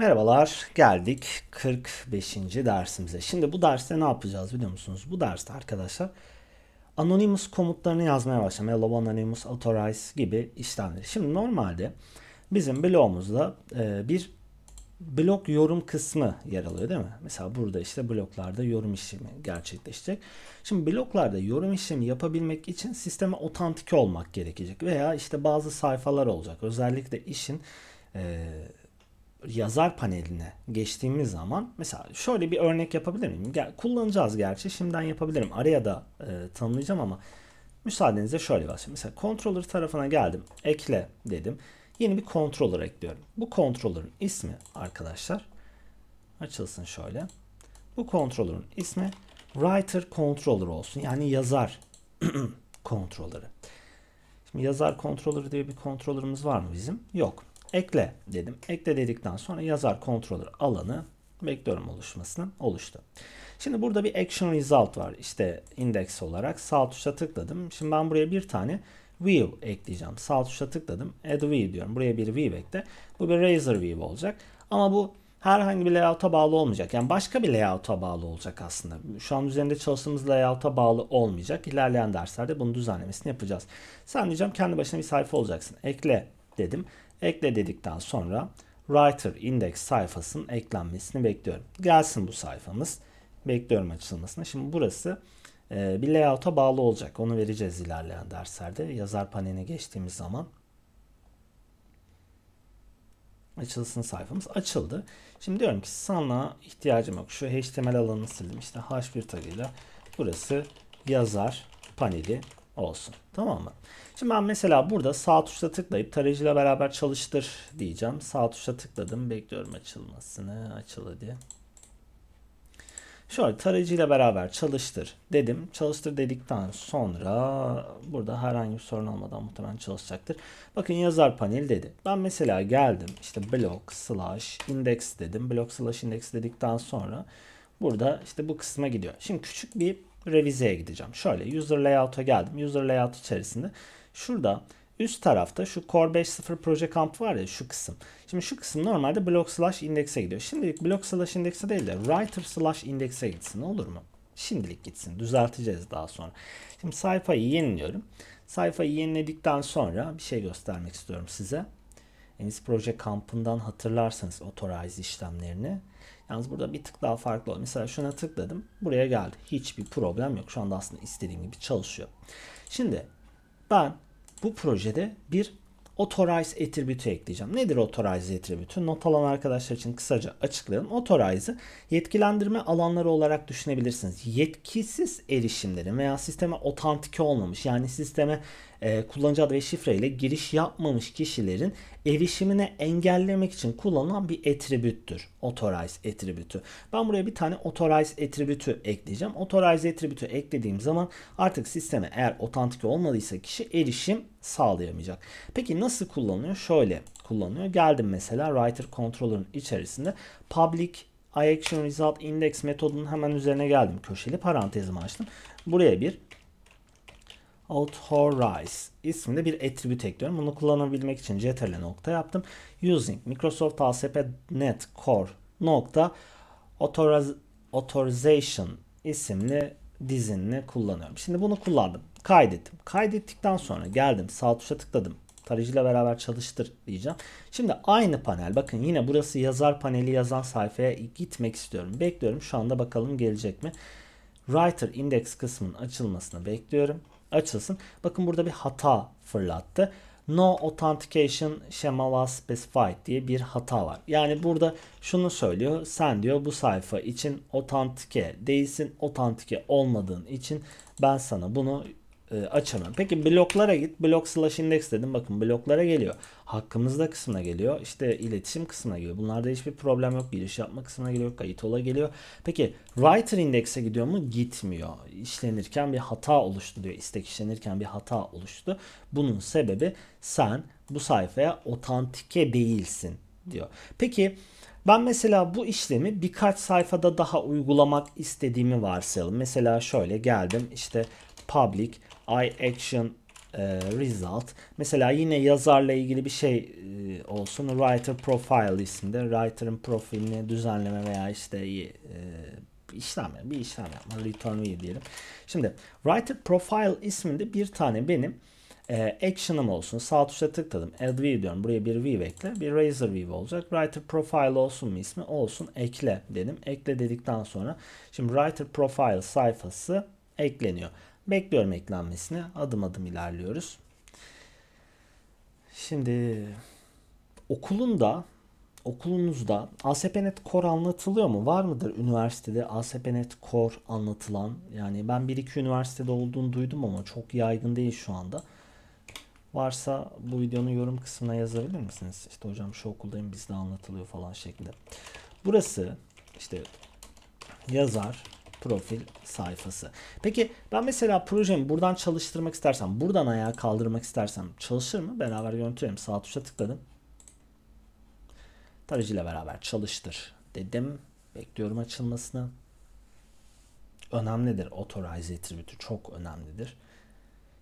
Merhabalar, geldik 45. dersimize. Şimdi bu derste ne yapacağız biliyor musunuz? Bu derste arkadaşlar Anonymous komutlarını yazmaya başlayalım. Hello Anonymous, Authorize gibi işlemleri. Şimdi normalde bizim bloğumuzda e, bir blok yorum kısmı yer alıyor değil mi? Mesela burada işte bloklarda yorum işlemi gerçekleşecek. Şimdi bloklarda yorum işlemi yapabilmek için sisteme otantik olmak gerekecek. Veya işte bazı sayfalar olacak. Özellikle işin... E, yazar paneline geçtiğimiz zaman mesela şöyle bir örnek yapabilir miyim? Gel, kullanacağız gerçi şimdiden yapabilirim. Araya da e, tanımlayacağım ama müsaadenizle şöyle başlayayım. Mesela controller tarafına geldim. Ekle dedim. Yeni bir controller ekliyorum. Bu controller'ın ismi arkadaşlar açılsın şöyle. Bu controller'ın ismi writer controller olsun. Yani yazar controller'ı. Şimdi yazar controller diye bir controller'ımız var mı bizim? Yok ekle dedim. Ekle dedikten sonra yazar kontrolü alanı vektörüm oluşmasını oluştu. Şimdi burada bir action result var işte index olarak. Sağ tuşa tıkladım. Şimdi ben buraya bir tane view ekleyeceğim. Sağ tuşa tıkladım. Add view diyorum. Buraya bir view ekle. Bu bir razor view olacak. Ama bu herhangi bir layout'a bağlı olmayacak. Yani başka bir layout'a bağlı olacak aslında. Şu an üzerinde çalıştığımız layout'a bağlı olmayacak. İlerleyen derslerde bunu düzenlemesini yapacağız. Sen diyeceğim kendi başına bir sayfa olacaksın. Ekle dedim. Ekle dedikten sonra Writer index sayfasının eklenmesini bekliyorum. Gelsin bu sayfamız. Bekliyorum açılmasını. Şimdi burası e, bir layout'a bağlı olacak. Onu vereceğiz ilerleyen derslerde. Yazar paneline geçtiğimiz zaman açılsın sayfamız. Açıldı. Şimdi diyorum ki sana ihtiyacım yok. Şu HTML alanını sildim. İşte H1 tagıyla burası yazar paneli olsun. Tamam mı? Şimdi ben mesela burada sağ tuşla tıklayıp tarayıcıyla beraber çalıştır diyeceğim. Sağ tuşla tıkladım. Bekliyorum açılmasını. açıldı diye. Şöyle tarayıcıyla beraber çalıştır dedim. Çalıştır dedikten sonra burada herhangi bir sorun olmadan muhtemelen çalışacaktır. Bakın yazar panel dedi. Ben mesela geldim işte blok slash index dedim. blok slash index dedikten sonra burada işte bu kısma gidiyor. Şimdi küçük bir revizeye gideceğim. Şöyle user layout'a geldim. User layout içerisinde şurada üst tarafta şu Core 5.0 proje kampı var ya şu kısım. Şimdi şu kısım normalde block slash index'e gidiyor. Şimdilik block slash index'e değil de writer slash index'e gitsin olur mu? Şimdilik gitsin. Düzelteceğiz daha sonra. Şimdi sayfayı yeniliyorum. Sayfayı yeniledikten sonra bir şey göstermek istiyorum size. Enis Proje kampından hatırlarsanız authorize işlemlerini. Yalnız burada bir tık daha farklı oldu. Mesela şuna tıkladım. Buraya geldi. Hiçbir problem yok. Şu anda aslında istediğim gibi çalışıyor. Şimdi ben bu projede bir authorize attribütü ekleyeceğim. Nedir authorize attribütü? Not alan arkadaşlar için kısaca açıklayalım. Authorize'ı yetkilendirme alanları olarak düşünebilirsiniz. Yetkisiz erişimlerin veya sisteme otantike olmamış yani sisteme e, kullanıcı adı ve şifre ile giriş yapmamış kişilerin erişimine engellemek için kullanılan bir attribüttür. Authorize attribütü. Ben buraya bir tane authorize attribütü ekleyeceğim. Authorize attribütü eklediğim zaman artık sisteme eğer otantik olmadıysa kişi erişim sağlayamayacak. Peki nasıl kullanılıyor? Şöyle kullanılıyor. Geldim mesela writer controller'ın içerisinde public iAction Result Index metodunun hemen üzerine geldim. Köşeli parantezimi açtım. Buraya bir authorize isminde bir attribute ekliyorum. Bunu kullanabilmek için ctrl nokta yaptım. Using Microsoft ASP.NET Core nokta authorization isimli dizinini kullanıyorum. Şimdi bunu kullandım. Kaydettim. Kaydettikten sonra geldim. Sağ tuşa tıkladım. Tarayıcıyla beraber çalıştır diyeceğim. Şimdi aynı panel. Bakın yine burası yazar paneli yazan sayfaya gitmek istiyorum. Bekliyorum. Şu anda bakalım gelecek mi. Writer index kısmının açılmasını bekliyorum açılsın. Bakın burada bir hata fırlattı. No authentication schema was specified diye bir hata var. Yani burada şunu söylüyor. Sen diyor bu sayfa için otantike değilsin. Otantike olmadığın için ben sana bunu e, açamam. Peki bloklara git. Blok slash index dedim. Bakın bloklara geliyor. Hakkımızda kısmına geliyor. İşte iletişim kısmına geliyor. Bunlarda hiçbir problem yok. Giriş yapma kısmına geliyor. Kayıt ola geliyor. Peki writer index'e gidiyor mu? Gitmiyor. İşlenirken bir hata oluştu diyor. İstek işlenirken bir hata oluştu. Bunun sebebi sen bu sayfaya otantike değilsin diyor. Peki ben mesela bu işlemi birkaç sayfada daha uygulamak istediğimi varsayalım. Mesela şöyle geldim işte public I action e, result. Mesela yine yazarla ilgili bir şey e, olsun. Writer profile isminde. Writer'ın profilini düzenleme veya işte e, işlem bir işlem yapma. Return view diyelim. Şimdi writer profile isminde bir tane benim e, action'ım olsun. Sağ tuşa tıkladım. Add view diyorum. Buraya bir view ekle. Bir razor view olacak. Writer profile olsun mu ismi? Olsun. Ekle dedim. Ekle dedikten sonra şimdi writer profile sayfası ekleniyor. Bekliyorum eklenmesini. Adım adım ilerliyoruz. Şimdi okulunda okulunuzda ASP.NET Core anlatılıyor mu? Var mıdır üniversitede ASP.NET Core anlatılan? Yani ben bir iki üniversitede olduğunu duydum ama çok yaygın değil şu anda. Varsa bu videonun yorum kısmına yazabilir misiniz? İşte hocam şu okuldayım bizde anlatılıyor falan şeklinde. Burası işte yazar profil sayfası. Peki ben mesela projemi buradan çalıştırmak istersem, buradan ayağa kaldırmak istersem çalışır mı? Beraber yönetiyorum. Sağ tuşa tıkladım. Tarayıcı beraber çalıştır dedim. Bekliyorum açılmasını. Önemlidir. Authorize attribute çok önemlidir.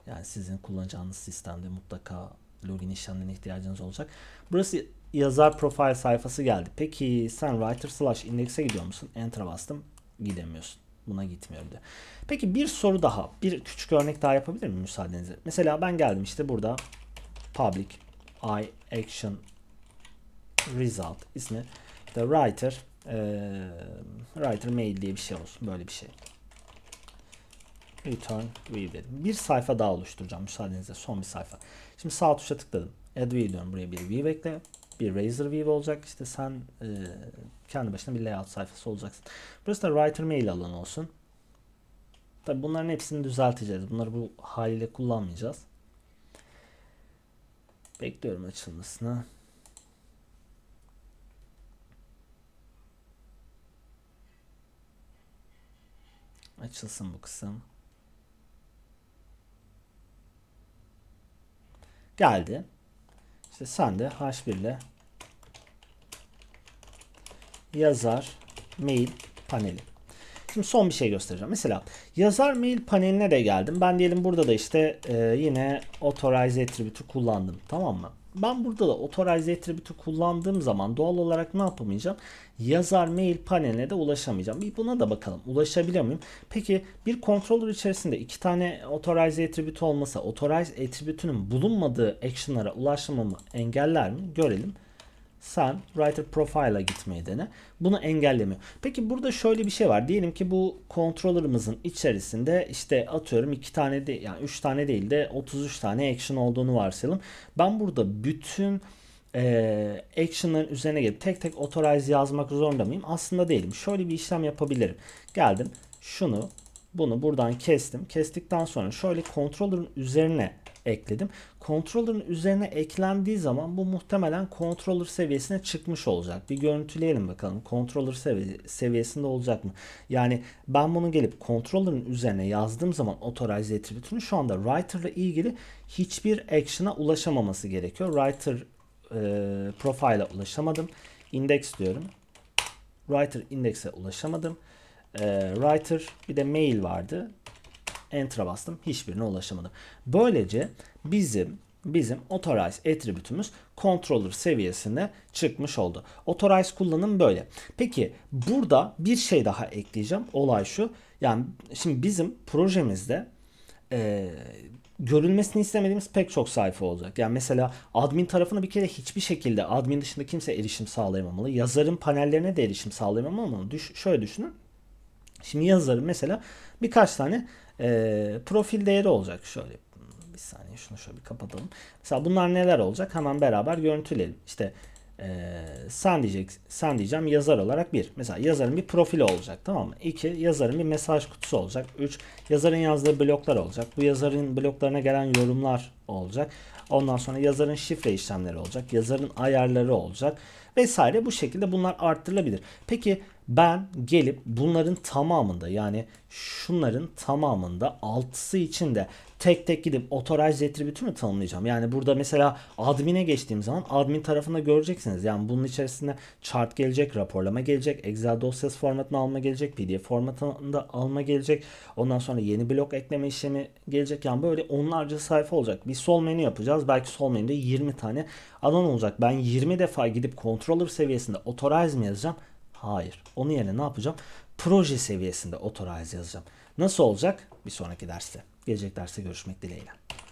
Yani sizin kullanacağınız sistemde mutlaka login işlemlerine ihtiyacınız olacak. Burası yazar profil sayfası geldi. Peki sen writer slash index'e gidiyor musun? Enter'a bastım. Gidemiyorsun buna gitmiyorum diyor. Peki bir soru daha. Bir küçük örnek daha yapabilir miyim müsaadenizle? Mesela ben geldim işte burada public i action result ismi the writer e, writer mail diye bir şey olsun. Böyle bir şey. Return view dedim. Bir sayfa daha oluşturacağım müsaadenizle. Son bir sayfa. Şimdi sağ tuşa tıkladım. Add view diyorum. Buraya bir view ekle bir Razer View olacak. İşte sen e, kendi başına bir layout sayfası olacaksın. Burası da Writer Mail alanı olsun. Tabi bunların hepsini düzelteceğiz. Bunları bu haliyle kullanmayacağız. Bekliyorum açılmasını. Açılsın bu kısım. Geldi. İşte sen de H1 ile yazar mail paneli. Şimdi son bir şey göstereceğim. Mesela yazar mail paneline de geldim. Ben diyelim burada da işte e, yine authorize attribute'ü kullandım. Tamam mı? ben burada da authorize attribute'ü kullandığım zaman doğal olarak ne yapamayacağım? Yazar mail paneline de ulaşamayacağım. Bir buna da bakalım. Ulaşabiliyor muyum? Peki bir controller içerisinde iki tane authorize attribute olmasa authorize attribute'ünün bulunmadığı action'lara ulaşmamı engeller mi? Görelim sen writer profile'a gitmeyi dene. Bunu engellemiyor. Peki burada şöyle bir şey var. Diyelim ki bu controller'ımızın içerisinde işte atıyorum iki tane de yani üç tane değil de 33 tane action olduğunu varsayalım. Ben burada bütün e, action'ların üzerine gelip tek tek authorize yazmak zorunda mıyım? Aslında değilim. Şöyle bir işlem yapabilirim. Geldim şunu bunu buradan kestim. Kestikten sonra şöyle controller'ın üzerine ekledim. Controller'ın üzerine eklendiği zaman bu muhtemelen controller seviyesine çıkmış olacak. Bir görüntüleyelim bakalım. Controller sevi- seviyesinde olacak mı? Yani ben bunu gelip controller'ın üzerine yazdığım zaman authorize attribute'ünü şu anda writer ile ilgili hiçbir action'a ulaşamaması gerekiyor. Writer e, profile'a ulaşamadım. Index diyorum. Writer index'e ulaşamadım. E, writer bir de mail vardı. Enter'a bastım. Hiçbirine ulaşamadım. Böylece bizim bizim authorize attribütümüz controller seviyesine çıkmış oldu. Authorize kullanım böyle. Peki burada bir şey daha ekleyeceğim. Olay şu. Yani şimdi bizim projemizde e, görülmesini istemediğimiz pek çok sayfa olacak. Yani mesela admin tarafına bir kere hiçbir şekilde admin dışında kimse erişim sağlayamamalı. Yazarın panellerine de erişim sağlayamamalı. Düş, şöyle düşünün. Şimdi yazarın mesela birkaç tane e, profil değeri olacak şöyle bir saniye şunu şöyle bir kapatalım. Mesela bunlar neler olacak hemen beraber görüntüleyelim. İşte ee, sen diyecek sen diyeceğim yazar olarak bir mesela yazarın bir profili olacak tamam mı İki, yazarın bir mesaj kutusu olacak üç yazarın yazdığı bloklar olacak bu yazarın bloklarına gelen yorumlar olacak ondan sonra yazarın şifre işlemleri olacak yazarın ayarları olacak vesaire bu şekilde bunlar arttırılabilir. Peki ben gelip bunların tamamında yani şunların tamamında altısı içinde tek tek gidip otoraj retribütü tanımlayacağım? Yani burada mesela admin'e geçtiğim zaman admin tarafında göreceksiniz. Yani bunun içerisinde chart gelecek, raporlama gelecek, Excel dosyası formatına alma gelecek, PDF formatında alma gelecek. Ondan sonra yeni blok ekleme işlemi gelecek. Yani böyle onlarca sayfa olacak. Bir sol menü yapacağız. Belki sol menüde 20 tane alan olacak. Ben 20 defa gidip kontrol controller seviyesinde authorize mi yazacağım? Hayır. Onun yerine ne yapacağım? Proje seviyesinde authorize yazacağım. Nasıl olacak? Bir sonraki derste. Gelecek derste görüşmek dileğiyle.